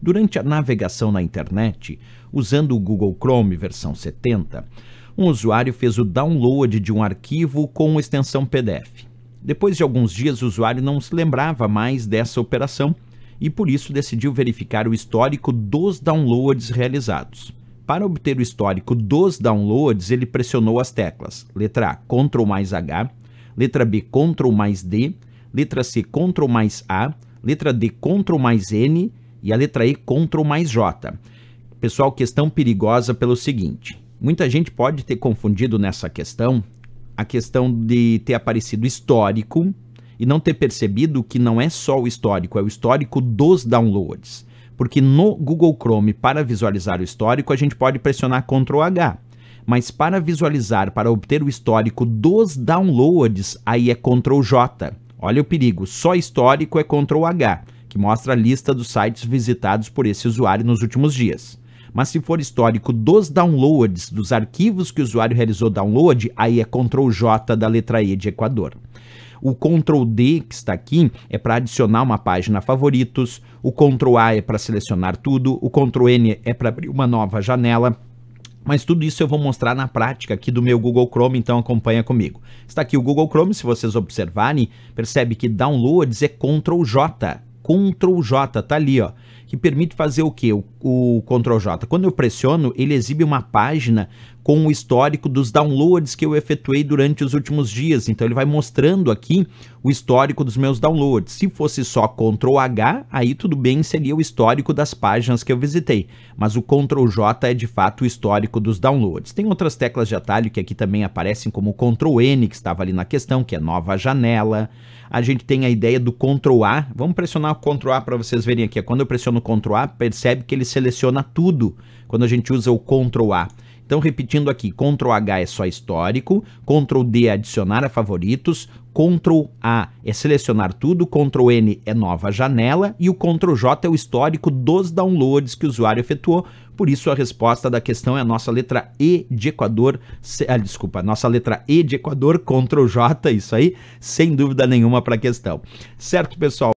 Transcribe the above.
Durante a navegação na internet, usando o Google Chrome versão 70, um usuário fez o download de um arquivo com extensão PDF. Depois de alguns dias, o usuário não se lembrava mais dessa operação e por isso decidiu verificar o histórico dos downloads realizados. Para obter o histórico dos downloads, ele pressionou as teclas letra A, Ctrl mais H, letra B, Ctrl mais D, letra C, Ctrl mais A, letra D, Ctrl mais N e a letra E Ctrl mais J. Pessoal, questão perigosa pelo seguinte: muita gente pode ter confundido nessa questão a questão de ter aparecido histórico e não ter percebido que não é só o histórico, é o histórico dos downloads. Porque no Google Chrome, para visualizar o histórico, a gente pode pressionar Ctrl H. Mas para visualizar, para obter o histórico dos downloads, aí é Ctrl J. Olha o perigo, só histórico é Ctrl H que mostra a lista dos sites visitados por esse usuário nos últimos dias. Mas se for histórico dos downloads, dos arquivos que o usuário realizou download, aí é Ctrl J da letra E de Equador. O Ctrl D que está aqui é para adicionar uma página favoritos, o Ctrl A é para selecionar tudo, o Ctrl N é para abrir uma nova janela, mas tudo isso eu vou mostrar na prática aqui do meu Google Chrome, então acompanha comigo. Está aqui o Google Chrome, se vocês observarem, percebe que downloads é Ctrl J Ctrl J, tá ali, ó que permite fazer o que? O, o Ctrl J. Quando eu pressiono, ele exibe uma página com o histórico dos downloads que eu efetuei durante os últimos dias. Então ele vai mostrando aqui o histórico dos meus downloads. Se fosse só Ctrl H, aí tudo bem, seria o histórico das páginas que eu visitei. Mas o Ctrl J é de fato o histórico dos downloads. Tem outras teclas de atalho que aqui também aparecem, como Ctrl N, que estava ali na questão, que é nova janela. A gente tem a ideia do Ctrl A. Vamos pressionar o Ctrl A para vocês verem aqui. Quando eu pressiono no Ctrl A, percebe que ele seleciona tudo quando a gente usa o Ctrl A. Então, repetindo aqui, Ctrl H é só histórico, Ctrl D é adicionar a favoritos, Ctrl A é selecionar tudo, Ctrl N é nova janela e o Ctrl J é o histórico dos downloads que o usuário efetuou. Por isso, a resposta da questão é a nossa letra E de Equador, se, ah, desculpa, nossa letra E de Equador, Ctrl J, isso aí, sem dúvida nenhuma para a questão. Certo, pessoal?